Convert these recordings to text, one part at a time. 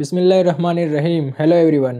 बिसमीम hello everyone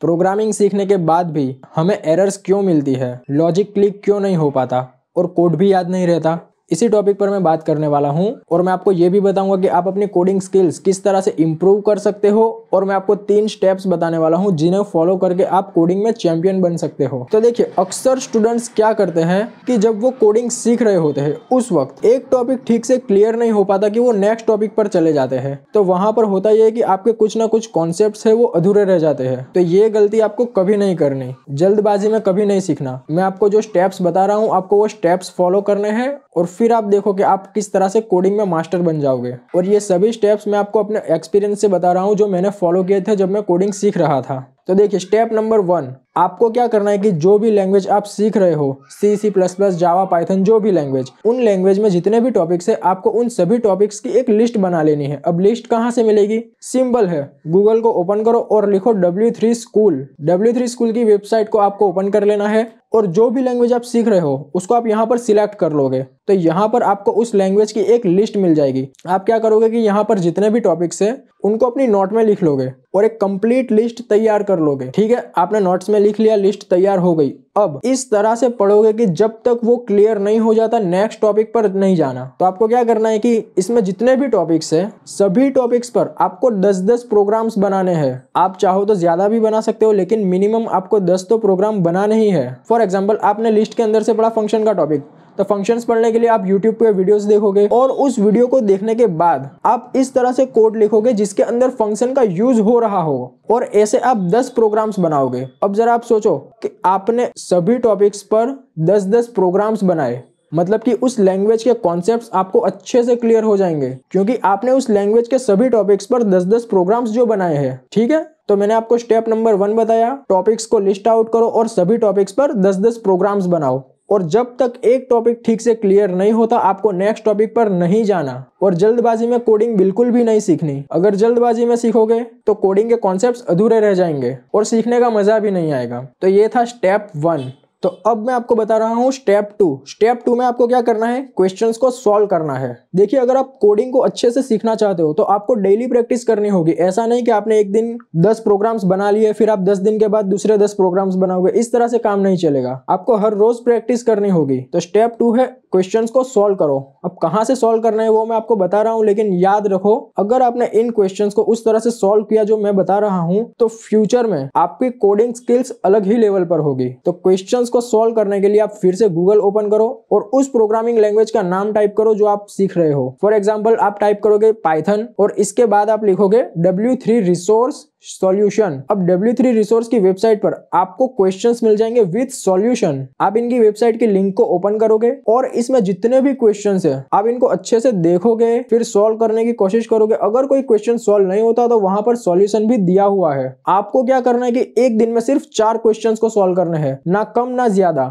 programming सीखने के बाद भी हमें एरर्स क्यों मिलती है लॉजिक क्लिक क्यों नहीं हो पाता और कोड भी याद नहीं रहता इसी टॉपिक पर मैं बात करने वाला हूं और मैं आपको ये भी बताऊंगा कि आप अपनी कोडिंग स्किल्स किस तरह से इम्प्रूव कर सकते हो और मैं आपको तीन स्टेप्स बताने वाला हूं जिन्हें फॉलो करके आप कोडिंग में चैंपियन बन सकते हो तो देखिए अक्सर स्टूडेंट्स क्या करते हैं कि जब वो कोडिंग सीख रहे होते हैं उस वक्त एक टॉपिक ठीक से क्लियर नहीं हो पाता कि वो नेक्स्ट टॉपिक पर चले जाते हैं तो वहां पर होता यह है कि आपके कुछ ना कुछ कॉन्सेप्ट है वो अधूरे रह जाते हैं तो ये गलती आपको कभी नहीं करनी जल्दबाजी में कभी नहीं सीखना मैं आपको जो स्टेप्स बता रहा हूँ आपको वो स्टेप्स फॉलो करने हैं और फिर फिर आप देखो कि आप किस तरह से कोडिंग में मास्टर बन जाओगे और ये सभी स्टेप्स मैं आपको अपने एक्सपीरियंस से बता रहा हूँ जो मैंने फॉलो किए थे जब मैं कोडिंग सीख रहा था तो देखिए स्टेप नंबर वन आपको क्या करना है कि जो भी लैंग्वेज आप सीख रहे हो C C plus plus Java Python जो भी लैंग्वेज उन लैंग्वेज में जितने भी टॉपिक्स है आपको उन सभी टॉपिक्स की एक लिस्ट बना लेनी है अब लिस्ट कहाँ से मिलेगी सिंपल है गूगल को ओपन करो और लिखो W three school W three school की वेबसाइट को आपको ओपन कर लेना है और जो भी लैंग्वेज आप सीख रहे हो उसको आप यहाँ पर सिलेक्ट कर लोगे तो यहाँ पर आपको उस लैंग्वेज की एक लिस्ट मिल जाएगी आप क्या करोगे कि यहाँ पर जितने भी टॉपिक्स है उनको अपनी नोट में लिख लोगे और एक कंप्लीट लिस्ट तैयार कर लोगे ठीक है आपने नोट्स में लिख लिया लिस्ट तैयार हो गई अब इस तरह से पढ़ोगे कि जब तक वो क्लियर नहीं हो जाता नेक्स्ट टॉपिक पर नहीं जाना तो आपको क्या करना है कि इसमें जितने भी टॉपिक्स है सभी टॉपिक्स पर आपको दस दस प्रोग्राम्स बनाने हैं आप चाहो तो ज्यादा भी बना सकते हो लेकिन मिनिमम आपको दस तो प्रोग्राम बनाने ही है फॉर एग्जाम्पल आपने लिस्ट के अंदर से पढ़ा फंक्शन का टॉपिक तो फंक्शन पढ़ने के लिए आप यूट्यूब पे वीडियो देखोगे और उस वीडियो को देखने के बाद आप इस तरह से कोड लिखोगे जिसके अंदर फंक्शन का यूज हो रहा हो और ऐसे आप 10 प्रोग्राम्स बनाओगे अब जरा आप सोचो कि आपने सभी टॉपिक्स पर 10-10 प्रोग्राम्स बनाए मतलब कि उस लैंग्वेज के कॉन्सेप्ट्स आपको अच्छे से क्लियर हो जाएंगे क्योंकि आपने उस लैंग्वेज के सभी टॉपिक्स पर 10-10 प्रोग्राम्स जो बनाए हैं ठीक है तो मैंने आपको स्टेप नंबर वन बताया टॉपिक्स को लिस्ट आउट करो और सभी टॉपिक्स पर 10-10 प्रोग्राम्स बनाओ और जब तक एक टॉपिक ठीक से क्लियर नहीं होता आपको नेक्स्ट टॉपिक पर नहीं जाना और जल्दबाजी में कोडिंग बिल्कुल भी नहीं सीखनी अगर जल्दबाजी में सीखोगे तो कोडिंग के कॉन्सेप्ट अधूरे रह जाएंगे और सीखने का मजा भी नहीं आएगा तो ये था स्टेप वन तो अब मैं आपको बता रहा हूँ स्टेप टू स्टेप टू में आपको क्या करना है क्वेश्चन को सॉल्व करना है देखिए अगर आप कोडिंग को अच्छे से सीखना चाहते हो तो आपको डेली प्रैक्टिस करनी होगी ऐसा नहीं कि आपने एक दिन दस प्रोग्राम्स बना लिए फिर आप दस दिन के बाद दूसरे दस प्रोग्राम्स बनाओगे इस तरह से काम नहीं चलेगा आपको हर रोज प्रैक्टिस करनी होगी तो स्टेप टू है क्वेश्चंस को सॉल्व करो अब कहाँ से सॉल्व करना है वो मैं आपको बता रहा हूँ लेकिन याद रखो अगर आपने इन क्वेश्चंस को उस तरह से सॉल्व किया जो मैं बता रहा हूँ तो फ्यूचर में आपकी कोडिंग स्किल्स अलग ही लेवल पर होगी तो क्वेश्चंस को सॉल्व करने के लिए आप फिर से गूगल ओपन करो और उस प्रोग्रामिंग लैंग्वेज का नाम टाइप करो जो आप सीख रहे हो फॉर एग्जाम्पल आप टाइप करोगे पाइथन और इसके बाद आप लिखोगे डब्ल्यू थ्री रिसोर्स सॉल्यूशन अब डब्ल्यू थ्री रिसोर्स की वेबसाइट पर आपको क्वेश्चंस मिल जाएंगे विद सॉल्यूशन आप इनकी वेबसाइट के लिंक को ओपन करोगे और इसमें जितने भी क्वेश्चंस है आप इनको अच्छे से देखोगे फिर सॉल्व करने की कोशिश करोगे अगर कोई क्वेश्चन सॉल्व नहीं होता तो वहां पर सॉल्यूशन भी दिया हुआ है आपको क्या करना है की एक दिन में सिर्फ चार क्वेश्चन को सोल्व करने हैं ना कम ना ज्यादा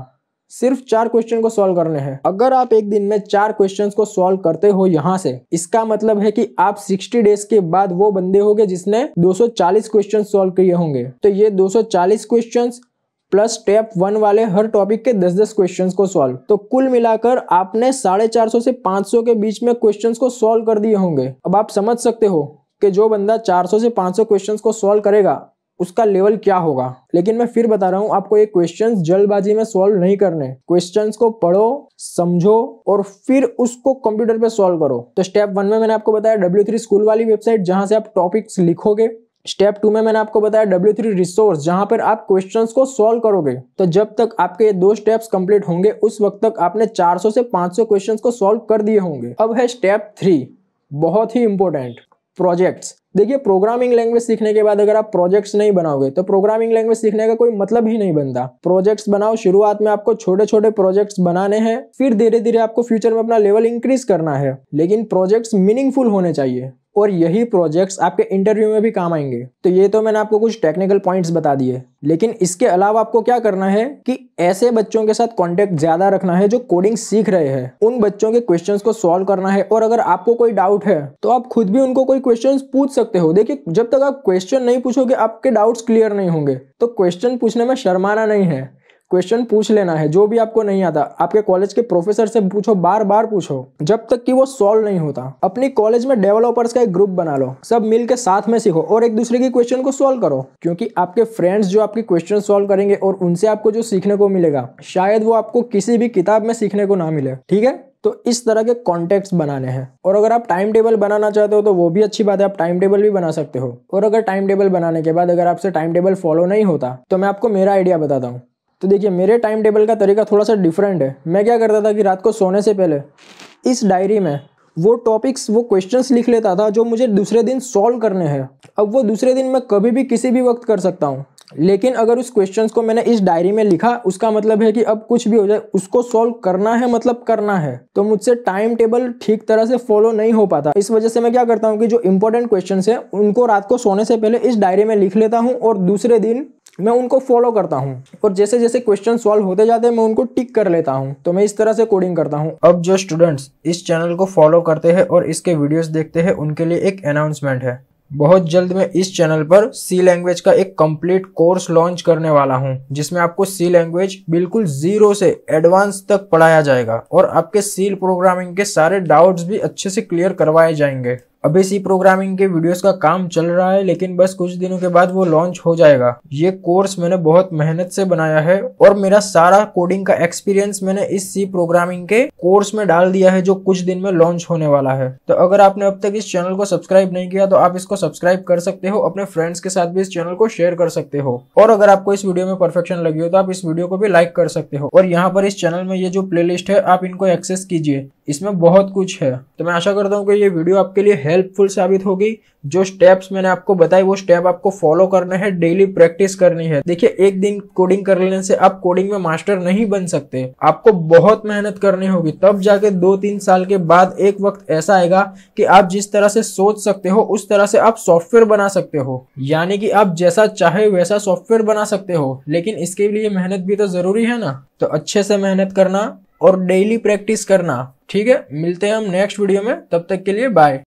सिर्फ चार क्वेश्चन को सॉल्व करने हैं अगर आप एक दिन में चार क्वेश्चन को सॉल्व करते हो यहाँ से इसका मतलब है कि आप 60 डेज के बाद वो बंदे होंगे जिसने 240 क्वेश्चन सॉल्व किए होंगे तो ये 240 क्वेश्चन प्लस स्टेप वन वाले हर टॉपिक के 10-10 क्वेश्चंस को सॉल्व तो कुल मिलाकर आपने साढ़े चार से 500 के बीच में क्वेश्चन को सॉल्व कर दिए होंगे अब आप समझ सकते हो कि जो बंदा 400 से 500 क्वेश्चंस को सॉल्व करेगा उसका लेवल क्या होगा लेकिन मैं फिर बता रहा हूँ आपको ये क्वेश्चंस जल्दबाजी में सॉल्व नहीं करने क्वेश्चंस को पढ़ो समझो और फिर उसको कंप्यूटर पे सॉल्व करो तो स्टेप वन में मैंने आपको बताया डब्ल्यू थ्री स्कूल वाली वेबसाइट जहां से आप टॉपिक्स लिखोगे स्टेप टू में मैंने आपको बताया डब्ल्यू थ्री रिसोर्स जहां पर आप क्वेश्चंस को सॉल्व करोगे तो जब तक आपके ये दो स्टेप्स कंप्लीट होंगे उस वक्त तक आपने 400 से 500 क्वेश्चंस को सॉल्व कर दिए होंगे अब है स्टेप थ्री बहुत ही इंपॉर्टेंट प्रोजेक्ट्स देखिए प्रोग्रामिंग लैंग्वेज सीखने के बाद अगर आप प्रोजेक्ट्स नहीं बनाओगे तो प्रोग्रामिंग लैंग्वेज सीखने का कोई मतलब ही नहीं बनता प्रोजेक्ट्स बनाओ शुरुआत में आपको छोटे छोटे प्रोजेक्ट्स बनाने हैं फिर धीरे धीरे आपको फ्यूचर में अपना लेवल इंक्रीज करना है लेकिन प्रोजेक्ट्स मीनिंगफुल होने चाहिए और यही प्रोजेक्ट्स आपके इंटरव्यू में भी काम आएंगे तो ये तो मैंने आपको कुछ टेक्निकल पॉइंट्स बता दिए लेकिन इसके अलावा आपको क्या करना है कि ऐसे बच्चों के साथ कांटेक्ट ज्यादा रखना है जो कोडिंग सीख रहे हैं उन बच्चों के क्वेश्चंस को सॉल्व करना है और अगर आपको कोई डाउट है तो आप खुद भी उनको कोई क्वेश्चन पूछ सकते हो देखिए जब तक आप क्वेश्चन नहीं पूछोगे आपके डाउट्स क्लियर नहीं होंगे तो क्वेश्चन पूछने में शर्माना नहीं है क्वेश्चन पूछ लेना है जो भी आपको नहीं आता आपके कॉलेज के प्रोफेसर से पूछो बार बार पूछो जब तक कि वो सॉल्व नहीं होता अपनी कॉलेज में डेवलपर्स का एक ग्रुप बना लो सब मिलकर साथ में सीखो और एक दूसरे की क्वेश्चन को सॉल्व करो क्योंकि आपके फ्रेंड्स जो आपकी क्वेश्चन सॉल्व करेंगे और उनसे आपको जो सीखने को मिलेगा शायद वो आपको किसी भी किताब में सीखने को ना मिले ठीक है तो इस तरह के कॉन्टेक्ट बनाने हैं और अगर आप टाइम टेबल बनाना चाहते हो तो वो भी अच्छी बात है आप टाइम टेबल भी बना सकते हो और अगर टाइम टेबल बनाने के बाद अगर आपसे टाइम टेबल फॉलो नहीं होता तो मैं आपको मेरा आइडिया बताता हूँ तो देखिए मेरे टाइम टेबल का तरीका थोड़ा सा डिफरेंट है मैं क्या करता था कि रात को सोने से पहले इस डायरी में वो टॉपिक्स वो क्वेश्चंस लिख लेता था जो मुझे दूसरे दिन सॉल्व करने हैं अब वो दूसरे दिन मैं कभी भी किसी भी वक्त कर सकता हूँ लेकिन अगर उस क्वेश्चंस को मैंने इस डायरी में लिखा उसका मतलब है कि अब कुछ भी हो जाए उसको सॉल्व करना है मतलब करना है तो मुझसे टाइम टेबल ठीक तरह से फॉलो नहीं हो पाता इस वजह से मैं क्या करता हूँ कि जो इंपॉर्टेंट क्वेश्चन है उनको रात को सोने से पहले इस डायरी में लिख लेता हूँ और दूसरे दिन मैं उनको फॉलो करता हूँ और जैसे जैसे क्वेश्चन सॉल्व होते जाते हैं मैं उनको टिक कर लेता हूँ तो मैं इस तरह से कोडिंग करता हूँ अब जो स्टूडेंट्स इस चैनल को फॉलो करते हैं और इसके वीडियोस देखते हैं उनके लिए एक अनाउंसमेंट है बहुत जल्द मैं इस चैनल पर सी लैंग्वेज का एक कंप्लीट कोर्स लॉन्च करने वाला हूं जिसमें आपको सी लैंग्वेज बिल्कुल जीरो से एडवांस तक पढ़ाया जाएगा और आपके सील प्रोग्रामिंग के सारे डाउट्स भी अच्छे से क्लियर करवाए जाएंगे अभी सी प्रोग्रामिंग के वीडियोस का काम चल रहा है लेकिन बस कुछ दिनों के बाद वो लॉन्च हो जाएगा ये कोर्स मैंने बहुत मेहनत से बनाया है और मेरा सारा कोडिंग का एक्सपीरियंस मैंने इस सी प्रोग्रामिंग के कोर्स में डाल दिया है जो कुछ दिन में लॉन्च होने वाला है तो अगर आपने अब तक इस चैनल को सब्सक्राइब नहीं किया तो आप इसको सब्सक्राइब कर सकते हो अपने फ्रेंड्स के साथ भी इस चैनल को शेयर कर सकते हो और अगर आपको इस वीडियो में परफेक्शन लगी हो तो आप इस वीडियो को भी लाइक कर सकते हो और यहाँ पर इस चैनल में ये जो प्ले है आप इनको एक्सेस कीजिए इसमें बहुत कुछ है तो मैं आशा करता हूँ कि ये वीडियो आपके लिए है हेल्पफुल साबित होगी जो स्टेप्स मैंने आपको बताई वो स्टेप आपको फॉलो करना है डेली प्रैक्टिस करनी है देखिए एक दिन कोडिंग कर लेने से आप कोडिंग में मास्टर नहीं बन सकते आपको बहुत मेहनत करनी होगी तब जाके दो तीन साल के बाद एक वक्त ऐसा आएगा कि आप जिस तरह से सोच सकते हो उस तरह से आप सॉफ्टवेयर बना सकते हो यानी कि आप जैसा चाहे वैसा सॉफ्टवेयर बना सकते हो लेकिन इसके लिए मेहनत भी तो जरूरी है ना तो अच्छे से मेहनत करना और डेली प्रैक्टिस करना ठीक है मिलते हैं हम नेक्स्ट वीडियो में तब तक के लिए बाय